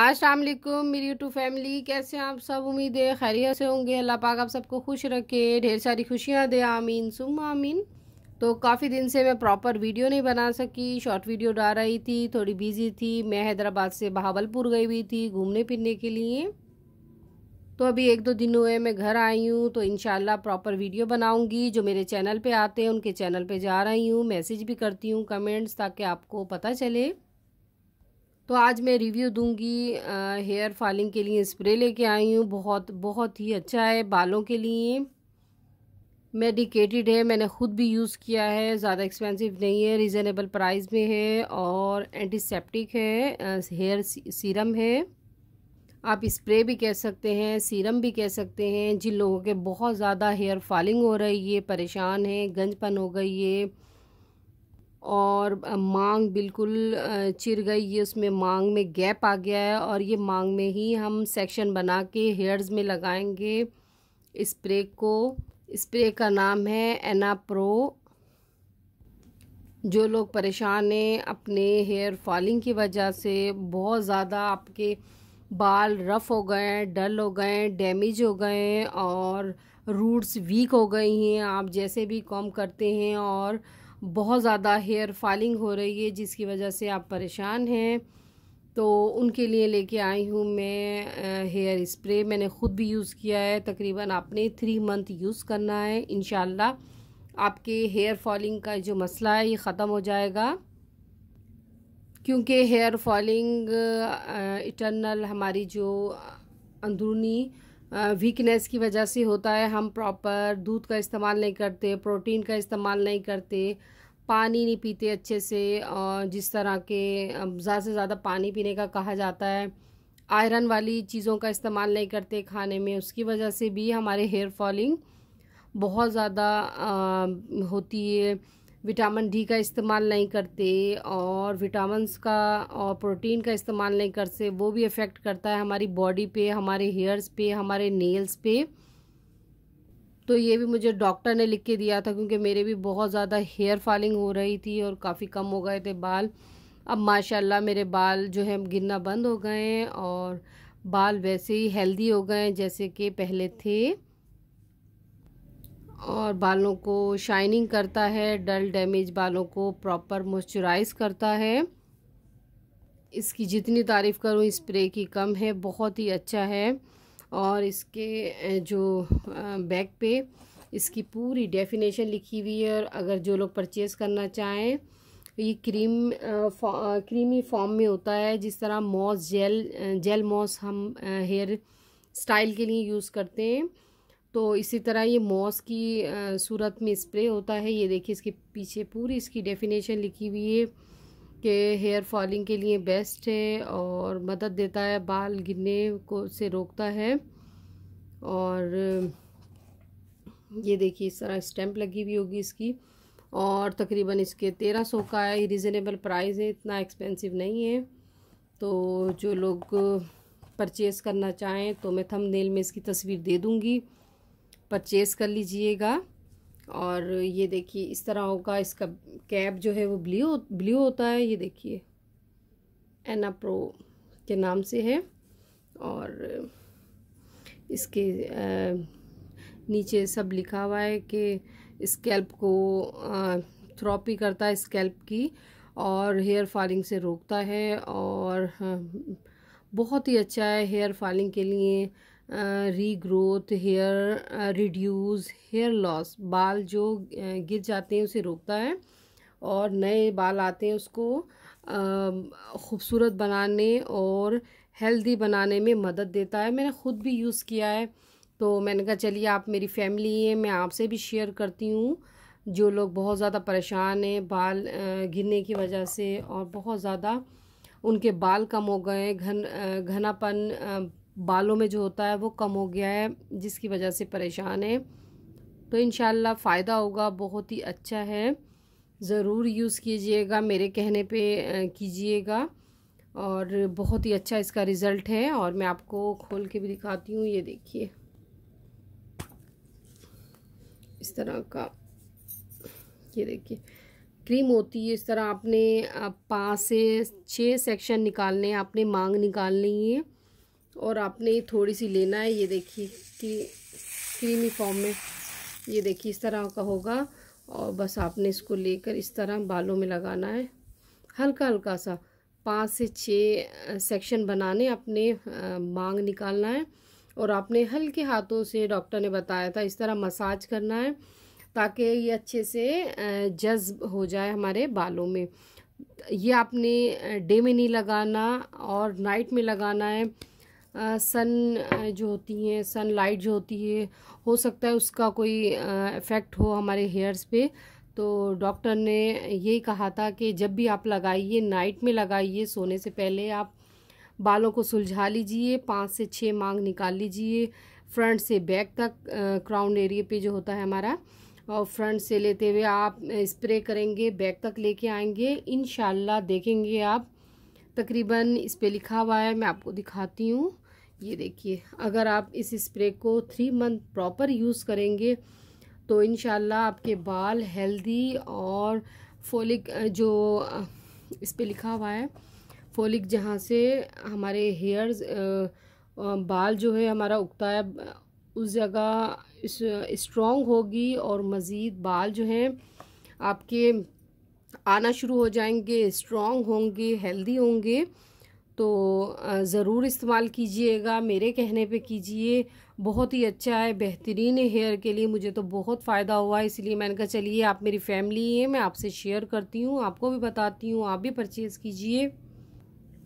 असलम मेरी YouTube family कैसे हैं आप सब उम्मीद है खैरियत से होंगे अल्लाह पाक आप सबको खुश रखे ढेर सारी खुशियाँ दे आमीन सुम आमीन तो काफ़ी दिन से मैं प्रॉपर वीडियो नहीं बना सकी शॉर्ट वीडियो डाल रही थी थोड़ी बिजी थी मैं हैदराबाद से बहावलपुर गई हुई थी घूमने फिरने के लिए तो अभी एक दो दिन हुए मैं घर आई हूँ तो इन प्रॉपर वीडियो बनाऊँगी जो मेरे चैनल पर आते हैं उनके चैनल पर जा रही हूँ मैसेज भी करती हूँ कमेंट्स ताकि आपको पता चले तो आज मैं रिव्यू दूंगी हेयर फॉलिंग के लिए स्प्रे लेके आई हूँ बहुत बहुत ही अच्छा है बालों के लिए मेडिकेटेड है मैंने ख़ुद भी यूज़ किया है ज़्यादा एक्सपेंसिव नहीं है रिजनेबल प्राइस में है और एंटीसेप्टिक है हेयर सीरम है आप स्प्रे भी कह सकते हैं सीरम भी कह सकते हैं जिन लोगों के बहुत ज़्यादा हेयर फॉलिंग हो रही है परेशान है गंजपन हो गई है और मांग बिल्कुल चिर गई ये उसमें मांग में गैप आ गया है और ये मांग में ही हम सेक्शन बना के हेयर्स में लगाएंगे स्प्रे को स्प्रे का नाम है एना प्रो जो लोग परेशान हैं अपने हेयर फॉलिंग की वजह से बहुत ज़्यादा आपके बाल रफ़ हो गए हैं डल हो गए हैं डैमेज हो गए हैं और रूट्स वीक हो गई हैं आप जैसे भी कॉम करते हैं और बहुत ज़्यादा हेयर फॉलिंग हो रही है जिसकी वजह से आप परेशान हैं तो उनके लिए लेके आई हूँ मैं हेयर स्प्रे मैंने ख़ुद भी यूज़ किया है तकरीबन आपने थ्री मंथ यूज़ करना है इन आपके हेयर फॉलिंग का जो मसला है ये ख़त्म हो जाएगा क्योंकि हेयर फॉलिंग इटरनल हमारी जो अंदरूनी वीकनेस की वजह से होता है हम प्रॉपर दूध का इस्तेमाल नहीं करते प्रोटीन का इस्तेमाल नहीं करते पानी नहीं पीते अच्छे से और जिस तरह के ज़्यादा से ज़्यादा पानी पीने का कहा जाता है आयरन वाली चीज़ों का इस्तेमाल नहीं करते खाने में उसकी वजह से भी हमारे हेयर फॉलिंग बहुत ज़्यादा होती है विटामिन डी का इस्तेमाल नहीं करते और विटामिन का और प्रोटीन का इस्तेमाल नहीं करते वो भी इफ़ेक्ट करता है हमारी बॉडी पे हमारे हेयर्स पे हमारे नेल्स पे तो ये भी मुझे डॉक्टर ने लिख के दिया था क्योंकि मेरे भी बहुत ज़्यादा हेयर फॉलिंग हो रही थी और काफ़ी कम हो गए थे बाल अब माशाला मेरे बाल जो है गिरना बंद हो गए और बाल वैसे ही हेल्दी हो गए हैं जैसे कि पहले थे और बालों को शाइनिंग करता है डल डैमेज बालों को प्रॉपर मॉइस्चराइज करता है इसकी जितनी तारीफ़ करूँ स्प्रे की कम है बहुत ही अच्छा है और इसके जो बैक पे इसकी पूरी डेफिनेशन लिखी हुई है और अगर जो लोग परचेज़ करना चाहें ये क्रीम फौ, क्रीमी फॉर्म में होता है जिस तरह मॉस जेल जेल मॉस हम हेयर स्टाइल के लिए यूज़ करते हैं तो इसी तरह ये मॉस की सूरत में स्प्रे होता है ये देखिए इसके पीछे पूरी इसकी डेफिनेशन लिखी हुई है कि हेयर फॉलिंग के लिए बेस्ट है और मदद देता है बाल गिरने को से रोकता है और ये देखिए इस तरह स्टैंप लगी हुई होगी इसकी और तकरीबन इसके तेरह सौ का है रिजनेबल प्राइस है इतना एक्सपेंसिव नहीं है तो जो लोग परचेज़ करना चाहें तो मैं थंबनेल में इसकी तस्वीर दे दूँगी परचेज़ कर लीजिएगा और ये देखिए इस तरह होगा इसका कैप जो है वो ब्लू ब्लू होता है ये देखिए एना प्रो के नाम से है और इसके नीचे सब लिखा हुआ है कि स्कैल्प को थ्रॉपी करता है स्कैल्प की और हेयर फॉलिंग से रोकता है और बहुत ही अच्छा है हेयर फॉलिंग के लिए regrowth hair reduce hair loss बाल जो गिर जाते हैं उसे रोकता है और नए बाल आते हैं उसको खूबसूरत बनाने और हेल्दी बनाने में मदद देता है मैंने ख़ुद भी यूज़ किया है तो मैंने कहा चलिए आप मेरी फैमिली है मैं आपसे भी शेयर करती हूँ जो लोग बहुत ज़्यादा परेशान हैं बाल गिरने की वजह से और बहुत ज़्यादा उनके बाल कम हो गए घन घनापन बालों में जो होता है वो कम हो गया है जिसकी वजह से परेशान है तो इन फ़ायदा होगा बहुत ही अच्छा है ज़रूर यूज़ कीजिएगा मेरे कहने पे कीजिएगा और बहुत ही अच्छा इसका रिज़ल्ट है और मैं आपको खोल के भी दिखाती हूँ ये देखिए इस तरह का ये देखिए क्रीम होती है इस तरह आपने पाँच से छः सेक्शन निकालने हैं आपने मांग निकालनी है और आपने ये थोड़ी सी लेना है ये देखिए कि क्रीमी फॉर्म में ये देखिए इस तरह का होगा और बस आपने इसको लेकर इस तरह बालों में लगाना है हल्का हल्का सा पाँच से छः सेक्शन बनाने अपने मांग निकालना है और आपने हल्के हाथों से डॉक्टर ने बताया था इस तरह मसाज करना है ताकि ये अच्छे से जज्ब हो जाए हमारे बालों में ये आपने डे में नहीं लगाना और नाइट में लगाना है सन जो होती हैं सन लाइट जो होती है हो सकता है उसका कोई इफ़ेक्ट हो हमारे हेयर्स पे तो डॉक्टर ने यही कहा था कि जब भी आप लगाइए नाइट में लगाइए सोने से पहले आप बालों को सुलझा लीजिए पाँच से छः मांग निकाल लीजिए फ्रंट से बैक तक क्राउन एरिया पे जो होता है हमारा और फ्रंट से लेते हुए आप स्प्रे करेंगे बैक तक लेके आएंगे इन देखेंगे आप तकरीबन इस पर लिखा हुआ है मैं आपको दिखाती हूँ ये देखिए अगर आप इस स्प्रे को थ्री मंथ प्रॉपर यूज़ करेंगे तो इन आपके बाल हेल्दी और फोलिक जो इस पर लिखा हुआ है फोलिक जहाँ से हमारे हेयर्स बाल जो है हमारा उगता है उस जगह स्ट्रॉन्ग होगी और मज़ीद बाल जो हैं आपके आना शुरू हो जाएंगे स्ट्रॉन्ग होंगे हेल्दी होंगे तो ज़रूर इस्तेमाल कीजिएगा मेरे कहने पे कीजिए बहुत ही अच्छा है बेहतरीन है हेयर के लिए मुझे तो बहुत फ़ायदा हुआ इसलिए मैंने कहा चलिए आप मेरी फैमिली है मैं आपसे शेयर करती हूँ आपको भी बताती हूँ आप भी परचेज़ कीजिए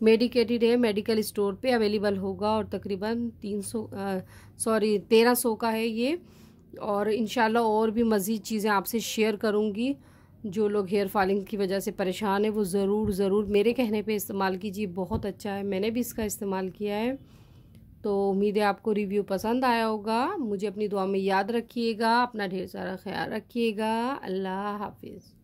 मेडिकेटेड है मेडिकल स्टोर पे अवेलेबल होगा और तकरीबन तीन सौ सॉरी तेरह सौ का है ये और इन और भी मज़ीद चीज़ें आपसे शेयर करूँगी जो लोग हेयर फॉलिंग की वजह से परेशान है वो ज़रूर ज़रूर मेरे कहने पे इस्तेमाल कीजिए बहुत अच्छा है मैंने भी इसका इस्तेमाल किया है तो उम्मीद है आपको रिव्यू पसंद आया होगा मुझे अपनी दुआ में याद रखिएगा अपना ढेर सारा ख्याल रखिएगा अल्लाह हाफिज़